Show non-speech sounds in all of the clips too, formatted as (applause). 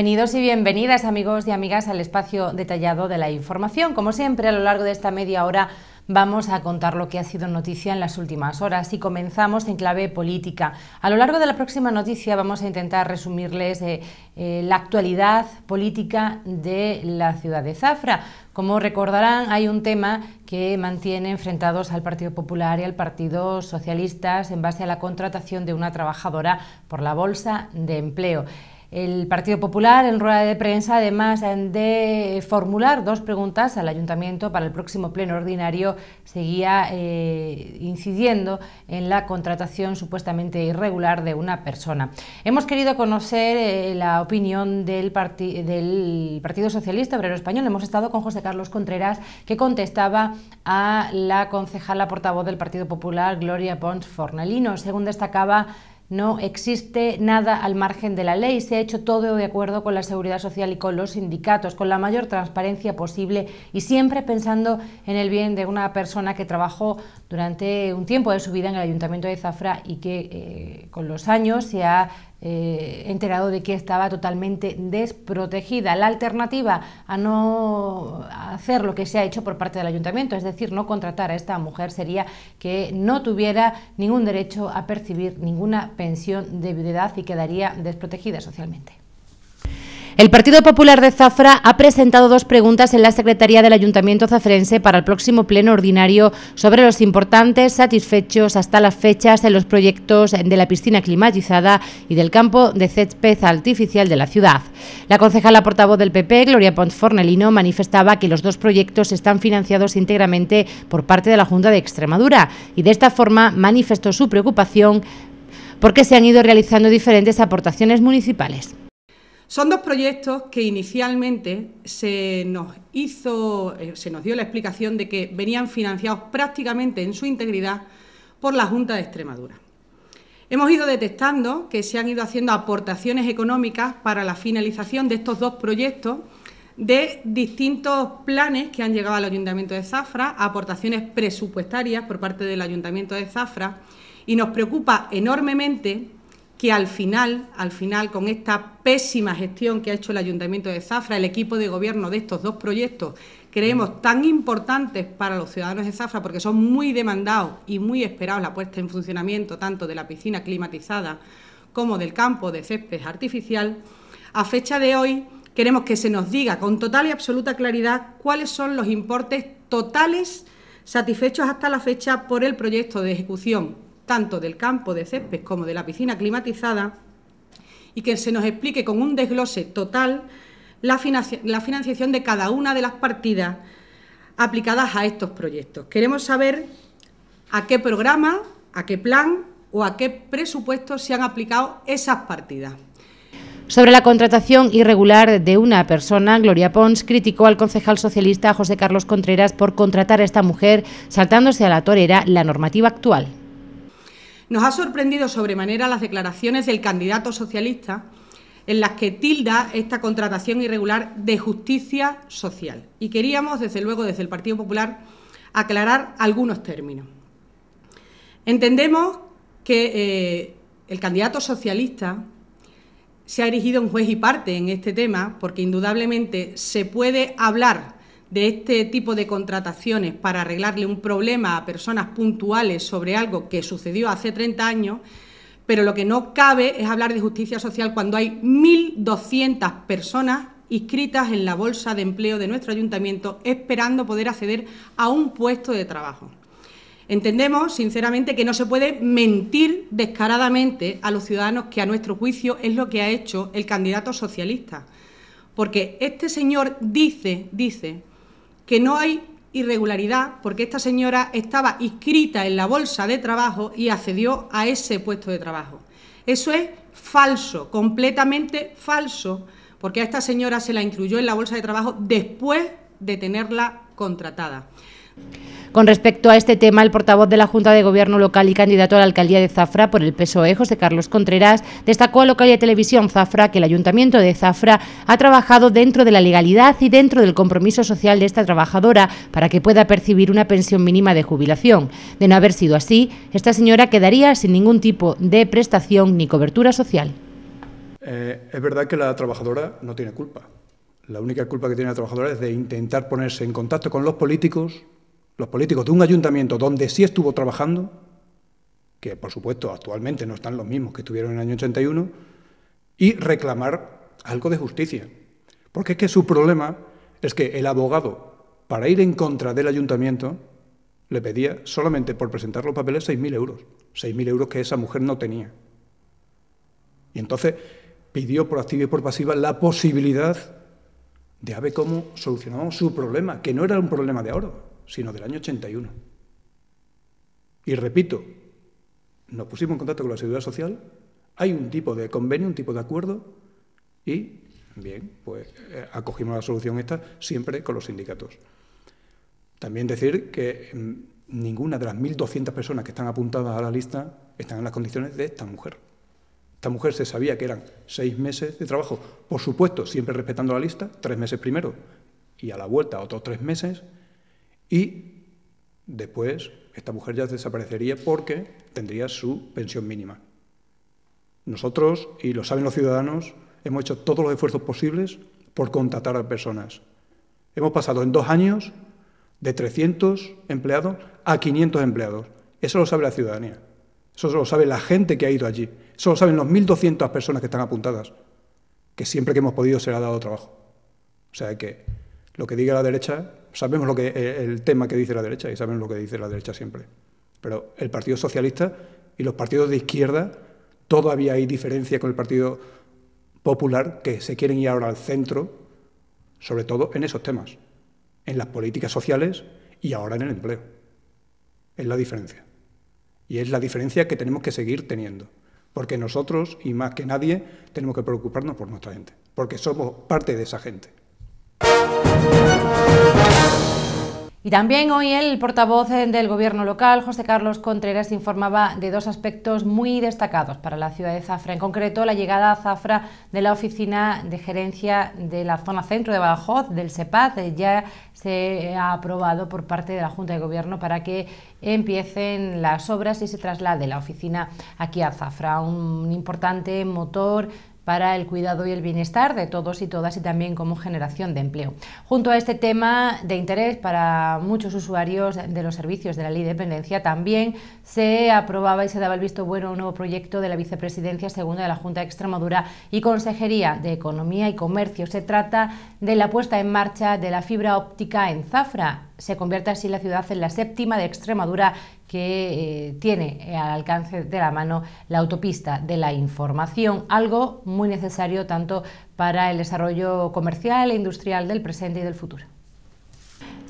Bienvenidos y bienvenidas amigos y amigas al espacio detallado de la información. Como siempre, a lo largo de esta media hora vamos a contar lo que ha sido noticia en las últimas horas y comenzamos en clave política. A lo largo de la próxima noticia vamos a intentar resumirles eh, eh, la actualidad política de la ciudad de Zafra. Como recordarán, hay un tema que mantiene enfrentados al Partido Popular y al Partido Socialista en base a la contratación de una trabajadora por la Bolsa de Empleo. El Partido Popular, en rueda de prensa, además de formular dos preguntas al Ayuntamiento para el próximo pleno ordinario, seguía eh, incidiendo en la contratación supuestamente irregular de una persona. Hemos querido conocer eh, la opinión del, Partido Socialista Obrero Español. Hemos estado con José Carlos Contreras, que contestaba a la concejala portavoz del Partido Popular, Gloria Pons Fornalino. Según destacaba no existe nada al margen de la ley, se ha hecho todo de acuerdo con la seguridad social y con los sindicatos, con la mayor transparencia posible y siempre pensando en el bien de una persona que trabajó durante un tiempo de su vida en el Ayuntamiento de Zafra y que eh, con los años se ha eh, enterado de que estaba totalmente desprotegida. La alternativa a no hacer lo que se ha hecho por parte del ayuntamiento, es decir, no contratar a esta mujer, sería que no tuviera ningún derecho a percibir ninguna pensión de viudedad y quedaría desprotegida socialmente. El Partido Popular de Zafra ha presentado dos preguntas en la Secretaría del Ayuntamiento Zafrense para el próximo pleno ordinario sobre los importantes satisfechos hasta las fechas en los proyectos de la piscina climatizada y del campo de césped artificial de la ciudad. La concejala portavoz del PP, Gloria Pont Fornelino, manifestaba que los dos proyectos están financiados íntegramente por parte de la Junta de Extremadura y de esta forma manifestó su preocupación porque se han ido realizando diferentes aportaciones municipales. Son dos proyectos que inicialmente se nos hizo, eh, se nos dio la explicación de que venían financiados prácticamente en su integridad por la Junta de Extremadura. Hemos ido detectando que se han ido haciendo aportaciones económicas para la finalización de estos dos proyectos de distintos planes que han llegado al Ayuntamiento de Zafra, aportaciones presupuestarias por parte del Ayuntamiento de Zafra, y nos preocupa enormemente que al final, al final, con esta pésima gestión que ha hecho el Ayuntamiento de Zafra, el equipo de gobierno de estos dos proyectos, creemos mm. tan importantes para los ciudadanos de Zafra, porque son muy demandados y muy esperados la puesta en funcionamiento tanto de la piscina climatizada como del campo de césped artificial, a fecha de hoy queremos que se nos diga con total y absoluta claridad cuáles son los importes totales satisfechos hasta la fecha por el proyecto de ejecución tanto del campo de CEPES como de la piscina climatizada, y que se nos explique con un desglose total la, la financiación de cada una de las partidas aplicadas a estos proyectos. Queremos saber a qué programa, a qué plan o a qué presupuesto se han aplicado esas partidas. Sobre la contratación irregular de una persona, Gloria Pons criticó al concejal socialista José Carlos Contreras por contratar a esta mujer saltándose a la torera la normativa actual. Nos ha sorprendido sobremanera las declaraciones del candidato socialista en las que tilda esta contratación irregular de justicia social. Y queríamos, desde luego, desde el Partido Popular, aclarar algunos términos. Entendemos que eh, el candidato socialista se ha erigido en juez y parte en este tema, porque indudablemente se puede hablar de este tipo de contrataciones para arreglarle un problema a personas puntuales sobre algo que sucedió hace 30 años, pero lo que no cabe es hablar de justicia social cuando hay 1.200 personas inscritas en la bolsa de empleo de nuestro ayuntamiento esperando poder acceder a un puesto de trabajo. Entendemos, sinceramente, que no se puede mentir descaradamente a los ciudadanos, que a nuestro juicio es lo que ha hecho el candidato socialista. Porque este señor dice, dice, que no hay irregularidad porque esta señora estaba inscrita en la bolsa de trabajo y accedió a ese puesto de trabajo. Eso es falso, completamente falso, porque a esta señora se la incluyó en la bolsa de trabajo después de tenerla contratada. Con respecto a este tema, el portavoz de la Junta de Gobierno Local y candidato a la alcaldía de Zafra por el PSOE, José Carlos Contreras, destacó a Local de Televisión Zafra que el Ayuntamiento de Zafra ha trabajado dentro de la legalidad y dentro del compromiso social de esta trabajadora para que pueda percibir una pensión mínima de jubilación. De no haber sido así, esta señora quedaría sin ningún tipo de prestación ni cobertura social. Eh, es verdad que la trabajadora no tiene culpa. La única culpa que tiene la trabajadora es de intentar ponerse en contacto con los políticos los políticos de un ayuntamiento donde sí estuvo trabajando, que por supuesto actualmente no están los mismos que estuvieron en el año 81, y reclamar algo de justicia. Porque es que su problema es que el abogado, para ir en contra del ayuntamiento, le pedía solamente por presentar los papeles 6.000 euros, 6.000 euros que esa mujer no tenía. Y entonces pidió por activa y por pasiva la posibilidad de a ver cómo solucionamos su problema, que no era un problema de ahora, sino del año 81. Y repito, nos pusimos en contacto con la Seguridad Social, hay un tipo de convenio, un tipo de acuerdo, y, bien, pues eh, acogimos la solución esta siempre con los sindicatos. También decir que mm, ninguna de las 1.200 personas que están apuntadas a la lista están en las condiciones de esta mujer. Esta mujer se sabía que eran seis meses de trabajo, por supuesto, siempre respetando la lista, tres meses primero, y a la vuelta otros tres meses, y después esta mujer ya desaparecería porque tendría su pensión mínima. Nosotros, y lo saben los ciudadanos, hemos hecho todos los esfuerzos posibles por contratar a personas. Hemos pasado en dos años de 300 empleados a 500 empleados. Eso lo sabe la ciudadanía. Eso lo sabe la gente que ha ido allí. Eso lo saben los 1.200 personas que están apuntadas, que siempre que hemos podido se le ha dado trabajo. O sea que lo que diga la derecha sabemos lo que, eh, el tema que dice la derecha y sabemos lo que dice la derecha siempre. Pero el Partido Socialista y los partidos de izquierda, todavía hay diferencia con el Partido Popular, que se quieren ir ahora al centro, sobre todo en esos temas, en las políticas sociales y ahora en el empleo. Es la diferencia. Y es la diferencia que tenemos que seguir teniendo. Porque nosotros, y más que nadie, tenemos que preocuparnos por nuestra gente. Porque somos parte de esa gente. Y también hoy el portavoz del Gobierno local, José Carlos Contreras, informaba de dos aspectos muy destacados para la ciudad de Zafra, en concreto la llegada a Zafra de la oficina de gerencia de la zona centro de Badajoz, del SEPAD, ya se ha aprobado por parte de la Junta de Gobierno para que empiecen las obras y se traslade la oficina aquí a Zafra, un importante motor para el cuidado y el bienestar de todos y todas y también como generación de empleo. Junto a este tema de interés para muchos usuarios de los servicios de la ley de dependencia, también se aprobaba y se daba el visto bueno a un nuevo proyecto de la Vicepresidencia Segunda de la Junta de Extremadura y Consejería de Economía y Comercio. Se trata de la puesta en marcha de la fibra óptica en Zafra se convierte así la ciudad en la séptima de Extremadura que eh, tiene eh, al alcance de la mano la autopista de la información, algo muy necesario tanto para el desarrollo comercial e industrial del presente y del futuro.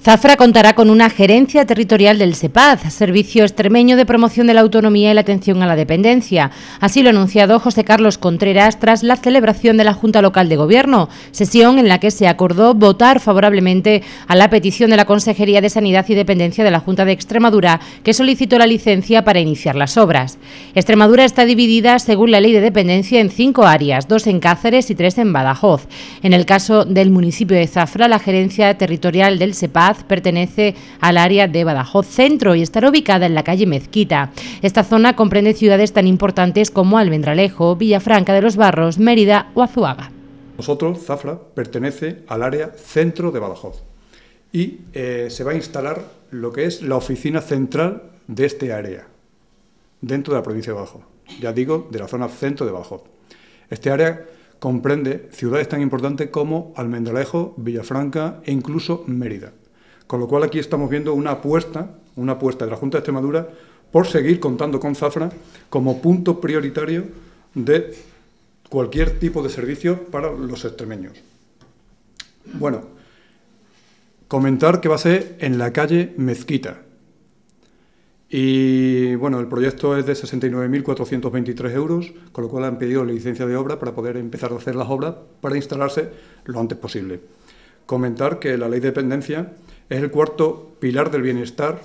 Zafra contará con una gerencia territorial del SEPAD, Servicio Extremeño de Promoción de la Autonomía y la Atención a la Dependencia. Así lo ha anunciado José Carlos Contreras tras la celebración de la Junta Local de Gobierno, sesión en la que se acordó votar favorablemente a la petición de la Consejería de Sanidad y Dependencia de la Junta de Extremadura, que solicitó la licencia para iniciar las obras. Extremadura está dividida, según la Ley de Dependencia, en cinco áreas, dos en Cáceres y tres en Badajoz. En el caso del municipio de Zafra, la gerencia territorial del SEPAZ pertenece al área de Badajoz Centro y estará ubicada en la calle Mezquita. Esta zona comprende ciudades tan importantes como Almendralejo, Villafranca de los Barros, Mérida o Azuaga. Nosotros, Zafra, pertenece al área centro de Badajoz y eh, se va a instalar lo que es la oficina central de este área, dentro de la provincia de Badajoz, ya digo, de la zona centro de Badajoz. Este área comprende ciudades tan importantes como Almendralejo, Villafranca e incluso Mérida. Con lo cual aquí estamos viendo una apuesta, una de la Junta de Extremadura por seguir contando con Zafra como punto prioritario de cualquier tipo de servicio para los extremeños. Bueno, comentar que va a ser en la calle Mezquita. Y bueno, el proyecto es de 69.423 euros, con lo cual han pedido la licencia de obra para poder empezar a hacer las obras para instalarse lo antes posible. Comentar que la ley de dependencia es el cuarto pilar del bienestar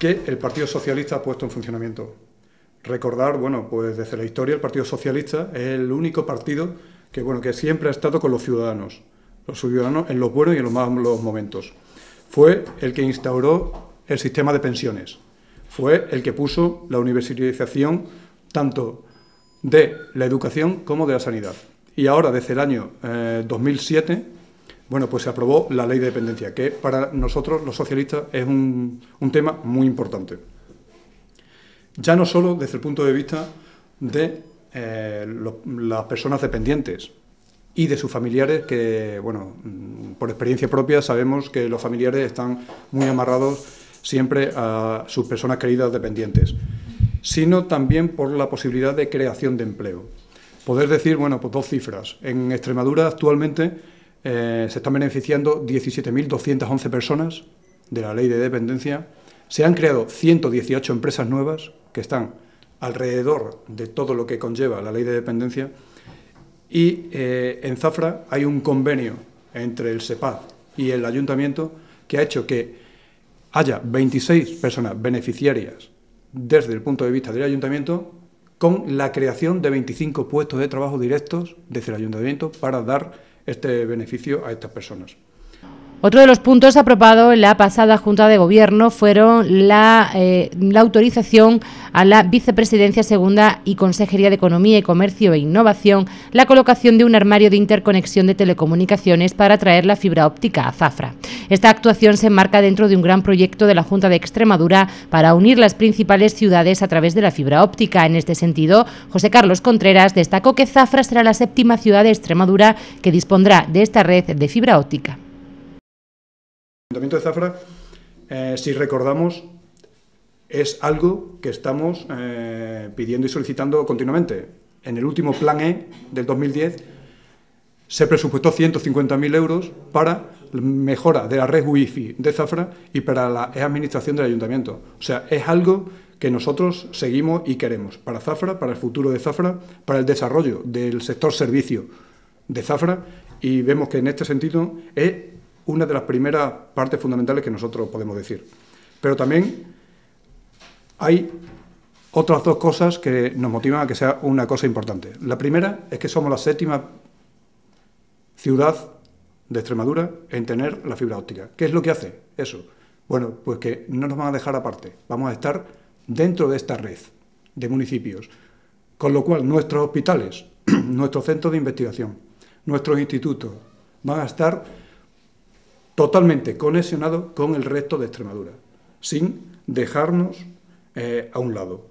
que el Partido Socialista ha puesto en funcionamiento. Recordar, bueno, pues desde la historia el Partido Socialista es el único partido que, bueno, que siempre ha estado con los ciudadanos, los ciudadanos en los buenos y en los malos momentos. Fue el que instauró el sistema de pensiones, fue el que puso la universalización tanto de la educación como de la sanidad. Y ahora, desde el año 2007, eh, bueno, pues se aprobó la ley de dependencia, que para nosotros los socialistas es un, tema muy importante. Ya no solo desde el punto de vista de eh, las personas dependientes y de sus familiares que, bueno, mm, por experiencia propia sabemos que los familiares están muy amarrados siempre a sus personas queridas dependientes, sino también por la posibilidad de creación de empleo. Poder decir, bueno, pues dos cifras. En Extremadura actualmente eh, se están beneficiando 17.211 personas de la ley de dependencia. Se han creado 118 empresas nuevas que están alrededor de todo lo que conlleva la ley de dependencia. Y eh, en Zafra hay un convenio entre el SEPAD y el ayuntamiento que ha hecho que haya 26 personas beneficiarias desde el punto de vista del ayuntamiento con la creación de 25 puestos de trabajo directos desde el ayuntamiento para dar este beneficio a estas personas. Otro de los puntos aprobados en la pasada Junta de Gobierno fueron la, eh, la autorización a la Vicepresidencia Segunda y Consejería de Economía y Comercio e Innovación la colocación de un armario de interconexión de telecomunicaciones para traer la fibra óptica a Zafra. Esta actuación se enmarca dentro de un gran proyecto de la Junta de Extremadura para unir las principales ciudades a través de la fibra óptica. En este sentido, José Carlos Contreras destacó que Zafra será la séptima ciudad de Extremadura que dispondrá de esta red de fibra óptica. Ayuntamiento de Zafra, eh, si recordamos, es algo que estamos eh, pidiendo y solicitando continuamente. En el último Plan E del 2010 se presupuestó 150.000 euros para mejora de la red Wi-Fi de Zafra y para la administración del ayuntamiento. O sea, es algo que nosotros seguimos y queremos para Zafra, para el futuro de Zafra, para el desarrollo del sector servicio de Zafra y vemos que en este sentido es una de las primeras partes fundamentales que nosotros podemos decir. Pero también hay otras dos cosas que nos motivan a que sea una cosa importante. La primera es que somos la séptima ciudad de Extremadura en tener la fibra óptica. ¿Qué es lo que hace eso? Bueno, pues que no nos van a dejar aparte, vamos a estar dentro de esta red de municipios, con lo cual nuestros hospitales, (clears throat) nuestros centros de investigación, nuestros institutos van a estar totalmente conexionado con el resto de Extremadura, sin dejarnos eh, a un lado.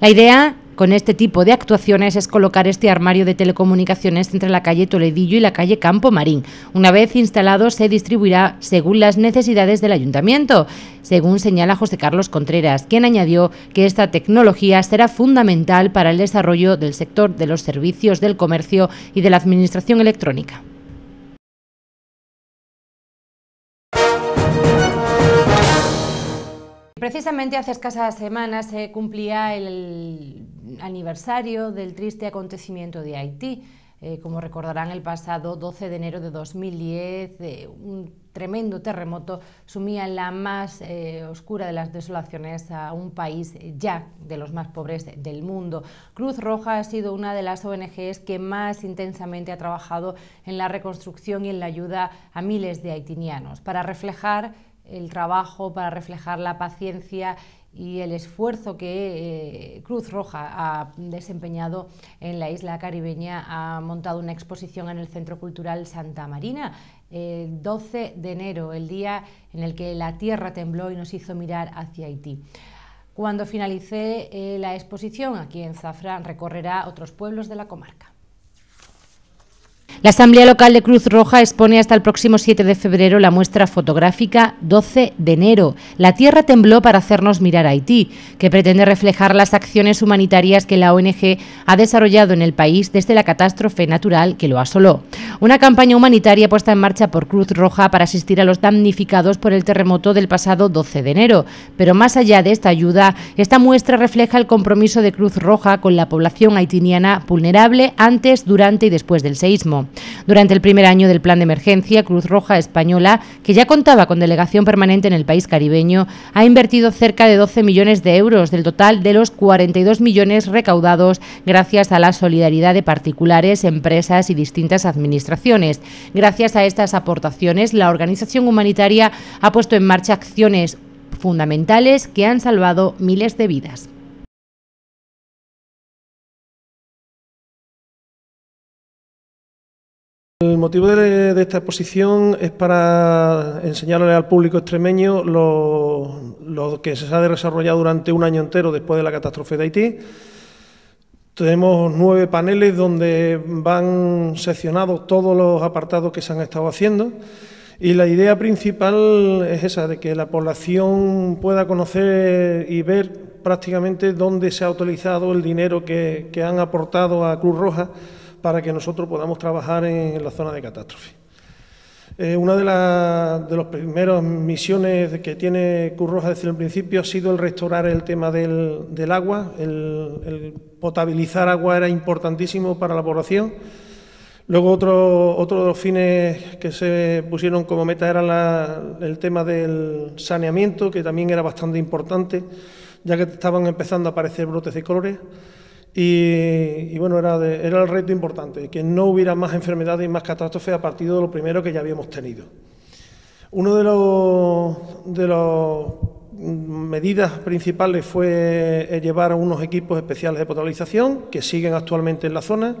La idea con este tipo de actuaciones es colocar este armario de telecomunicaciones entre la calle Toledillo y la calle Campo Marín. Una vez instalado, se distribuirá según las necesidades del ayuntamiento, según señala José Carlos Contreras, quien añadió que esta tecnología será fundamental para el desarrollo del sector de los servicios del comercio y de la administración electrónica. Precisamente hace escasas semanas se cumplía el aniversario del triste acontecimiento de Haití. Eh, como recordarán, el pasado 12 de enero de 2010, eh, un tremendo terremoto sumía en la más eh, oscura de las desolaciones a un país ya de los más pobres del mundo. Cruz Roja ha sido una de las ONGs que más intensamente ha trabajado en la reconstrucción y en la ayuda a miles de haitianos Para reflejar el trabajo, para reflejar la paciencia y el esfuerzo que eh, Cruz Roja ha desempeñado en la isla caribeña. Ha montado una exposición en el Centro Cultural Santa Marina el 12 de enero, el día en el que la tierra tembló y nos hizo mirar hacia Haití. Cuando finalice eh, la exposición aquí en Zafra, recorrerá otros pueblos de la comarca. La Asamblea Local de Cruz Roja expone hasta el próximo 7 de febrero la muestra fotográfica 12 de enero. La tierra tembló para hacernos mirar a Haití, que pretende reflejar las acciones humanitarias que la ONG ha desarrollado en el país desde la catástrofe natural que lo asoló. Una campaña humanitaria puesta en marcha por Cruz Roja para asistir a los damnificados por el terremoto del pasado 12 de enero. Pero más allá de esta ayuda, esta muestra refleja el compromiso de Cruz Roja con la población haitiniana vulnerable antes, durante y después del seísmo. Durante el primer año del plan de emergencia, Cruz Roja Española, que ya contaba con delegación permanente en el país caribeño, ha invertido cerca de 12 millones de euros del total de los 42 millones recaudados gracias a la solidaridad de particulares, empresas y distintas administraciones. Gracias a estas aportaciones, la organización humanitaria ha puesto en marcha acciones fundamentales que han salvado miles de vidas. El motivo de, esta exposición es para enseñarle al público extremeño lo, que se ha desarrollado durante un año entero después de la catástrofe de Haití. Tenemos nueve paneles donde van seccionados todos los apartados que se han estado haciendo y la idea principal es esa, de que la población pueda conocer y ver prácticamente dónde se ha utilizado el dinero que han aportado a Cruz Roja para que nosotros podamos trabajar en la zona de catástrofe. Eh, una de, las de primeras misiones que tiene Curroja desde el principio ha sido el restaurar el tema del, del agua. El, potabilizar agua era importantísimo para la población. Luego otro, otro de los fines que se pusieron como meta era el tema del saneamiento, que también era bastante importante, ya que estaban empezando a aparecer brotes de colores. Y, bueno, era, era el reto importante, que no hubiera más enfermedades y más catástrofes a partir de lo primero que ya habíamos tenido. Una de las medidas principales fue eh, llevar a unos equipos especiales de potabilización que siguen actualmente en la zona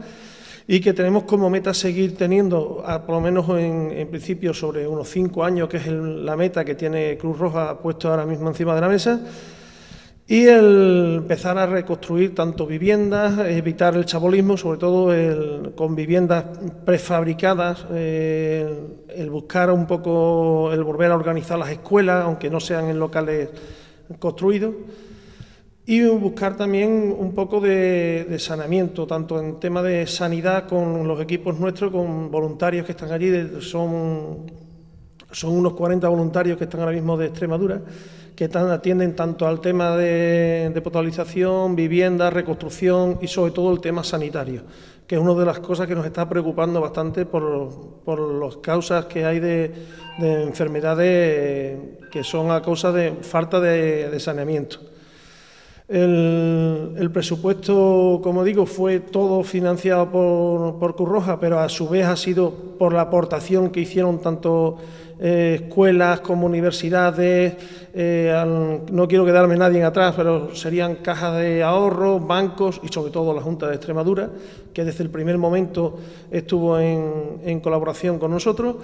y que tenemos como meta seguir teniendo, por lo menos en, principio sobre unos cinco años, que es la meta que tiene Cruz Roja puesto ahora mismo encima de la mesa y el empezar a reconstruir tanto viviendas, evitar el chabolismo, sobre todo con viviendas prefabricadas, eh, el buscar un poco, el volver a organizar las escuelas, aunque no sean en locales construidos, y buscar también un poco de, de saneamiento, tanto en tema de sanidad con los equipos nuestros, con voluntarios que están allí, son son unos 40 voluntarios que están ahora mismo de Extremadura, que atienden tanto al tema de, potabilización, vivienda, reconstrucción y sobre todo el tema sanitario, que es una de las cosas que nos está preocupando bastante por, las causas que hay de, enfermedades que son a causa de falta de saneamiento. El, presupuesto, como digo, fue todo financiado por, por Curroja, pero a su vez ha sido por la aportación que hicieron tanto eh, escuelas como universidades, eh, no quiero quedarme nadie en atrás, pero serían cajas de ahorro, bancos y sobre todo la Junta de Extremadura, que desde el primer momento estuvo en, en colaboración con nosotros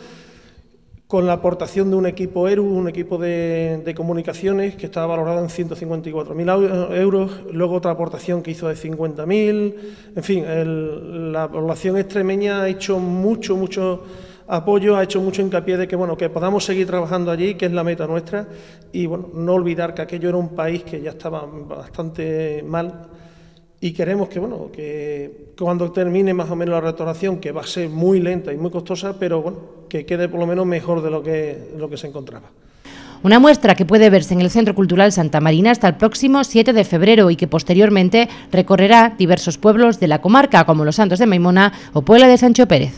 con la aportación de un equipo ERU, un equipo de, comunicaciones que estaba valorado en 154.000 euros, luego otra aportación que hizo de 50.000, en fin, la población extremeña ha hecho mucho, mucho apoyo, ha hecho mucho hincapié de que, bueno, que podamos seguir trabajando allí, que es la meta nuestra, y bueno, no olvidar que aquello era un país que ya estaba bastante mal y queremos que, bueno, que cuando termine más o menos la restauración, que va a ser muy lenta y muy costosa, pero bueno, que quede por lo menos mejor de lo que, lo que se encontraba. Una muestra que puede verse en el Centro Cultural Santa Marina hasta el próximo 7 de febrero y que posteriormente recorrerá diversos pueblos de la comarca, como Los Santos de Maimona o Puebla de Sancho Pérez.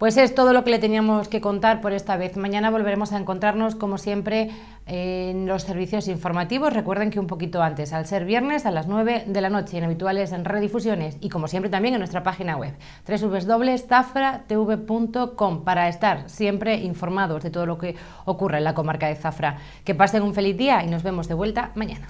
Pues es todo lo que le teníamos que contar por esta vez. Mañana volveremos a encontrarnos, como siempre, en los servicios informativos. Recuerden que un poquito antes, al ser viernes a las 9 de la noche, en habituales en redifusiones y, como siempre, también en nuestra página web, www.zafratv.com, para estar siempre informados de todo lo que ocurre en la comarca de Zafra. Que pasen un feliz día y nos vemos de vuelta mañana.